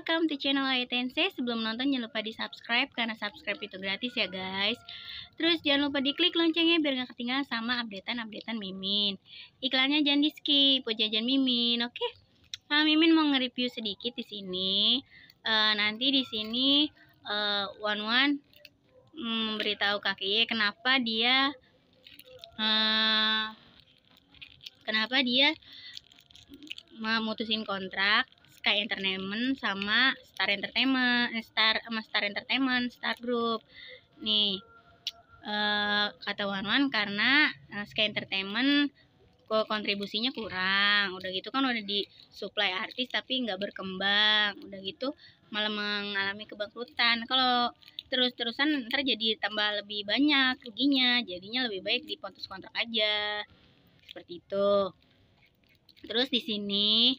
welcome to channel ITNC Sebelum nonton jangan lupa di subscribe Karena subscribe itu gratis ya guys Terus jangan lupa di klik loncengnya Biar gak ketinggalan sama updatean-updatean Mimin Iklannya jangan di skip Jajan Mimin oke okay? nah, Mimin mau nge-review sedikit di sini uh, Nanti di sini uh, One One memberitahu kaki kenapa dia uh, Kenapa dia memutusin kontrak Sky Entertainment sama Star Entertainment, eh, Star sama Star Entertainment, Star Group. Nih, uh, kata Wan, karena uh, Sky Entertainment kontribusinya kurang udah gitu kan udah di supply artis tapi nggak berkembang udah gitu malah mengalami kebangkrutan kalau terus-terusan ntar jadi tambah lebih banyak ruginya jadinya lebih baik di kontrak aja seperti itu terus di sini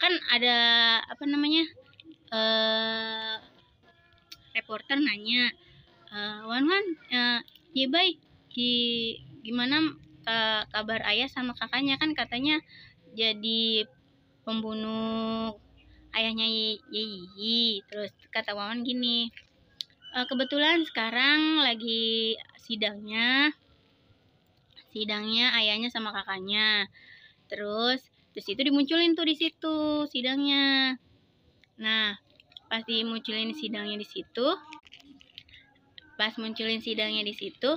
kan ada apa namanya uh, reporter nanya eh, Wan Wan eh, ya baik di gimana uh, kabar ayah sama kakaknya kan katanya jadi pembunuh ayahnya Yeyi terus kata Wawan gini e, kebetulan sekarang lagi sidangnya sidangnya ayahnya sama kakaknya terus terus itu dimunculin tuh di situ sidangnya nah pas dimunculin sidangnya di situ pas munculin sidangnya di situ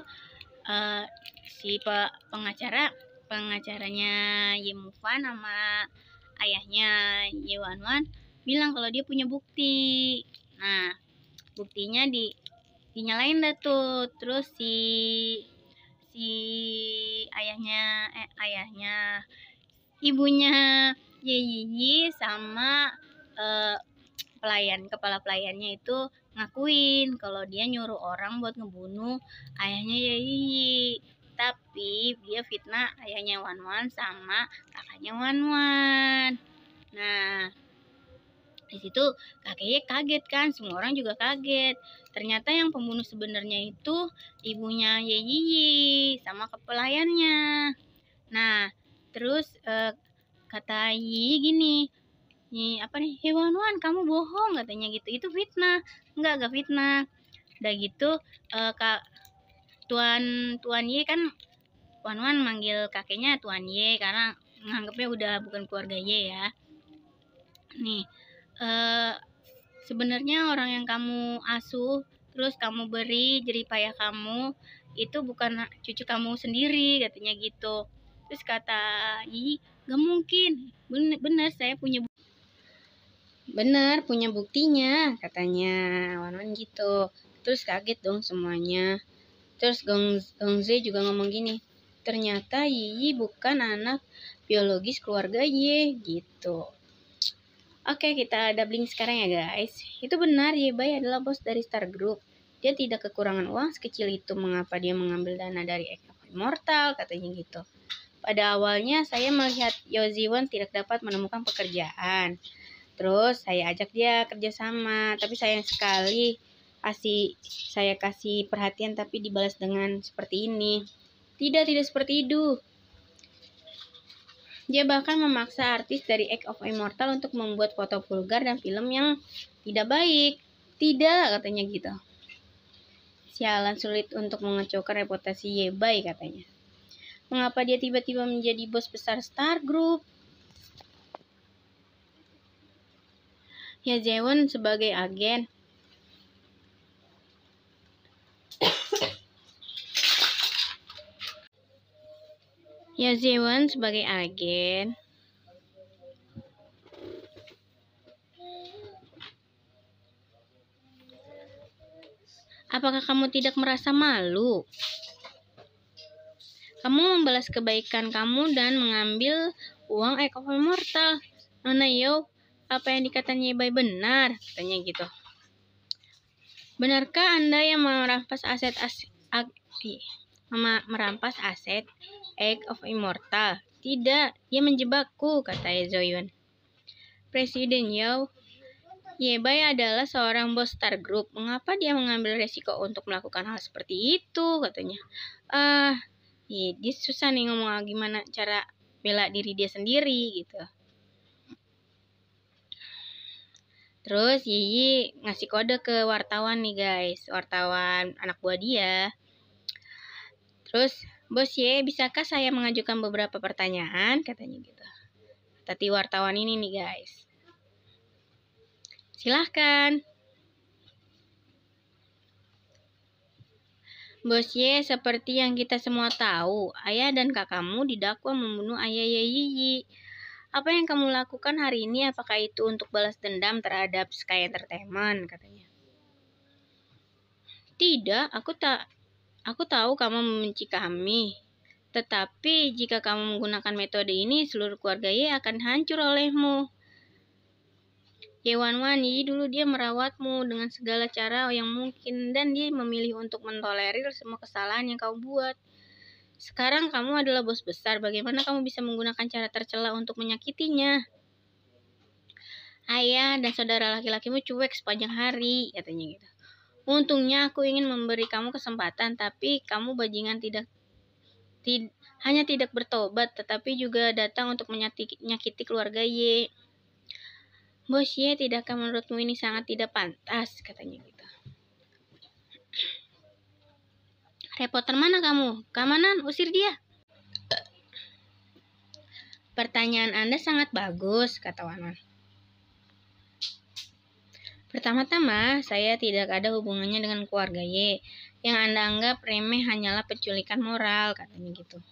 uh, si pe pengacara pengacaranya Yemufan sama ayahnya Yewanwan bilang kalau dia punya bukti nah buktinya di dinyalain dah tuh terus si si ayahnya eh ayahnya ibunya Yeyi sama uh, pelayan kepala pelayannya itu ngakuin kalau dia nyuruh orang buat ngebunuh ayahnya Yeyi tapi dia fitnah ayahnya Wan Wan sama kakaknya Wan Wan nah di situ kakeknya kaget kan semua orang juga kaget ternyata yang pembunuh sebenarnya itu ibunya Yeyi sama kepelayannya nah terus uh, kata Yi gini Yi, apa nih hewan wan kamu bohong katanya gitu itu fitnah enggak enggak fitnah udah gitu uh, eh, kak tuan tuan Y kan Wan Wan manggil kakeknya tuan Y karena nganggapnya udah bukan keluarga Ye ya nih uh, sebenarnya orang yang kamu asuh terus kamu beri jerih kamu itu bukan cucu kamu sendiri katanya gitu terus kata Yi gak mungkin bener, bener saya punya bener punya buktinya katanya Wanwan gitu terus kaget dong semuanya terus Gong Gongze juga ngomong gini ternyata Yi bukan anak biologis keluarga Ye gitu Oke, kita doubling sekarang ya guys. Itu benar, Ye Bay adalah bos dari Star Group. Dia tidak kekurangan uang sekecil itu. Mengapa dia mengambil dana dari Eka Immortal, katanya gitu. Pada awalnya saya melihat Yoziwon tidak dapat menemukan pekerjaan. Terus saya ajak dia kerjasama, tapi sayang sekali kasih saya kasih perhatian tapi dibalas dengan seperti ini. Tidak, tidak seperti itu. Dia bahkan memaksa artis dari Act of Immortal untuk membuat foto vulgar dan film yang tidak baik. Tidak, katanya gitu. Sialan sulit untuk mengecohkan reputasi Yebai, katanya. Mengapa dia tiba-tiba menjadi bos besar Star Group? Ya Jaewon sebagai agen. ya Jaewon sebagai agen. Apakah kamu tidak merasa malu? Kamu membalas kebaikan kamu dan mengambil uang ekor mortal. Nona yo, apa yang dikatanya Ibai benar? Katanya gitu. Benarkah Anda yang merampas aset as Mama merampas aset Egg of Immortal? Tidak, dia menjebakku, kata Zoyun. Presiden Yao, Yebai adalah seorang bos star group. Mengapa dia mengambil resiko untuk melakukan hal seperti itu? Katanya. Ah, uh, ya dia susah nih ngomong gimana cara bela diri dia sendiri gitu Terus Yiyi ngasih kode ke wartawan nih guys, wartawan anak buah dia. Terus, bos Ye, bisakah saya mengajukan beberapa pertanyaan? Katanya gitu. Tati wartawan ini nih guys. Silahkan. Bos Ye, seperti yang kita semua tahu, ayah dan kakakmu didakwa membunuh ayah Yiyi. Apa yang kamu lakukan hari ini apakah itu untuk balas dendam terhadap Sky Entertainment katanya? Tidak, aku tak aku tahu kamu membenci kami. Tetapi jika kamu menggunakan metode ini, seluruh keluarga Ye akan hancur olehmu. Wani dulu dia merawatmu dengan segala cara yang mungkin dan dia memilih untuk mentolerir semua kesalahan yang kau buat. Sekarang kamu adalah bos besar, bagaimana kamu bisa menggunakan cara tercela untuk menyakitinya? Ayah dan saudara laki-lakimu cuek sepanjang hari, katanya gitu. Untungnya aku ingin memberi kamu kesempatan, tapi kamu bajingan tidak tid, hanya tidak bertobat, tetapi juga datang untuk menyakiti keluarga Y. Bos Y, iya tidakkah menurutmu ini sangat tidak pantas? Katanya gitu. Reporter mana kamu? Keamanan, usir dia. Pertanyaan Anda sangat bagus, kata Wanan. Pertama-tama, saya tidak ada hubungannya dengan keluarga Y. Yang Anda anggap remeh hanyalah penculikan moral, katanya gitu.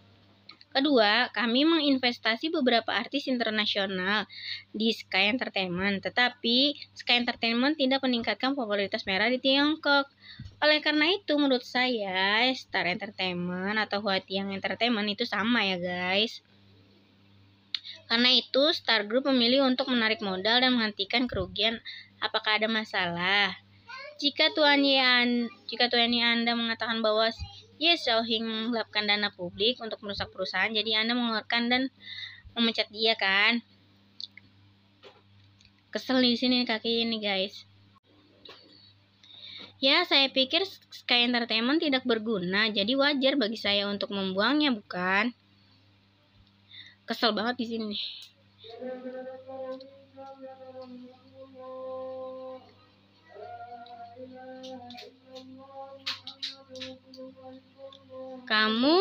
Kedua, kami menginvestasi beberapa artis internasional di Sky Entertainment, tetapi Sky Entertainment tidak meningkatkan popularitas merah di Tiongkok. Oleh karena itu, menurut saya, Star Entertainment atau Huatiang Entertainment itu sama ya guys. Karena itu, Star Group memilih untuk menarik modal dan menghentikan kerugian apakah ada masalah. Jika tuan Yi'an, jika tuan Anda mengatakan bahwa Iya, so Xiaohing menggelapkan dana publik untuk merusak perusahaan, jadi Anda mengeluarkan dan memecat dia kan? Kesel di sini kaki ini guys. Ya, saya pikir Sky Entertainment tidak berguna, jadi wajar bagi saya untuk membuangnya, bukan? Kesel banget di sini kamu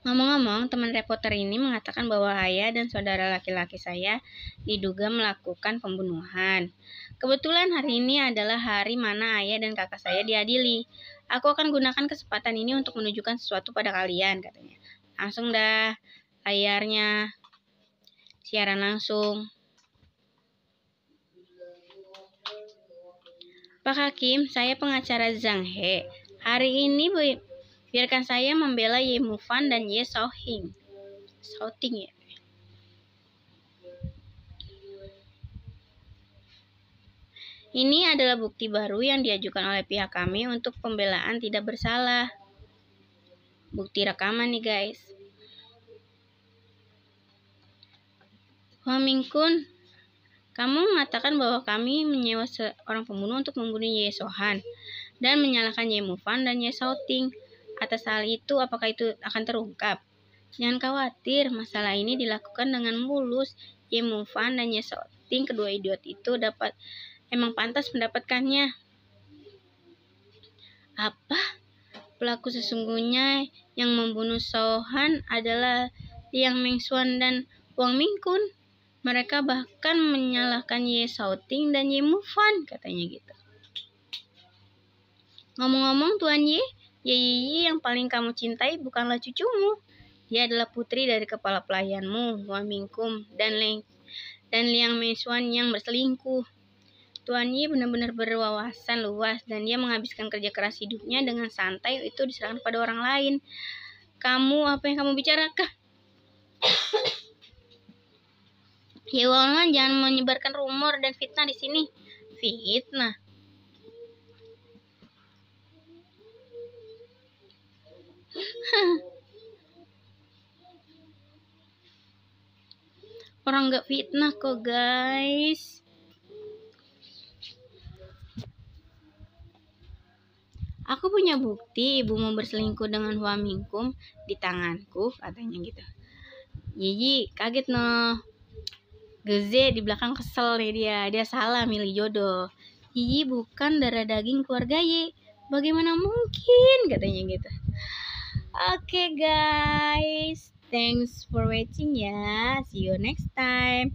Ngomong-ngomong, teman reporter ini mengatakan bahwa ayah dan saudara laki-laki saya diduga melakukan pembunuhan. Kebetulan hari ini adalah hari mana ayah dan kakak saya diadili. Aku akan gunakan kesempatan ini untuk menunjukkan sesuatu pada kalian, katanya. Langsung dah, layarnya. Siaran langsung. Pak Hakim, saya pengacara Zhang He. Hari ini biarkan saya membela Ye Mufan dan Ye Sohing. Shouting ya. Ini adalah bukti baru yang diajukan oleh pihak kami untuk pembelaan tidak bersalah. Bukti rekaman nih guys. Homing Kun, kamu mengatakan bahwa kami menyewa seorang pembunuh untuk membunuh Yesohan dan menyalahkan Yemufan dan Shouting Atas hal itu, apakah itu akan terungkap? Jangan khawatir, masalah ini dilakukan dengan mulus. Yemufan dan Shouting, kedua idiot itu dapat emang pantas mendapatkannya. Apa? Pelaku sesungguhnya yang membunuh Sohan adalah Liang Mengsuan dan Wang Mingkun. Mereka bahkan menyalahkan Ye Shouting dan Ye Mufan, katanya gitu. Ngomong-ngomong Tuan Ye, Ye Ye Ye yang paling kamu cintai bukanlah cucumu. Dia adalah putri dari kepala pelayanmu, Wan Mingkum, dan Leng dan Liang Meisuan yang berselingkuh. Tuan Ye benar-benar berwawasan luas dan dia menghabiskan kerja keras hidupnya dengan santai itu diserahkan pada orang lain. Kamu apa yang kamu bicarakan? Ya Hiwalman jangan menyebarkan rumor dan fitnah di sini. Fitnah. Orang nggak fitnah kok guys. Aku punya bukti ibumu berselingkuh dengan Huamingkum di tanganku, katanya gitu. Jiji, kaget noh. Geze di belakang kesel nih ya dia, dia salah milih jodoh. Yi bukan darah daging keluarga Yi. Bagaimana mungkin katanya gitu. Oke okay, guys, thanks for watching ya. See you next time.